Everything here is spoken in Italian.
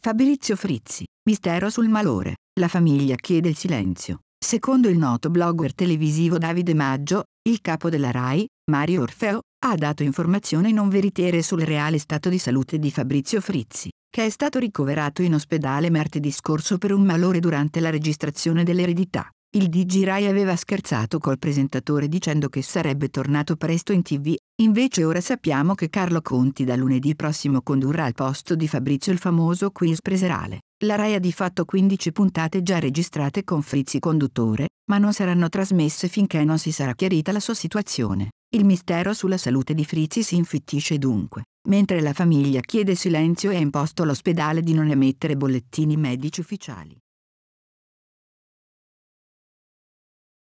Fabrizio Frizzi, Mistero sul malore, la famiglia chiede il silenzio. Secondo il noto blogger televisivo Davide Maggio, il capo della RAI, Mario Orfeo, ha dato informazioni non veritiere sul reale stato di salute di Fabrizio Frizzi, che è stato ricoverato in ospedale martedì scorso per un malore durante la registrazione dell'eredità. Il DG Rai aveva scherzato col presentatore dicendo che sarebbe tornato presto in tv, invece ora sappiamo che Carlo Conti da lunedì prossimo condurrà al posto di Fabrizio il famoso quiz preserale. La Rai ha di fatto 15 puntate già registrate con Frizzi conduttore, ma non saranno trasmesse finché non si sarà chiarita la sua situazione. Il mistero sulla salute di Frizzi si infittisce dunque. Mentre la famiglia chiede silenzio e ha imposto all'ospedale di non emettere bollettini medici ufficiali.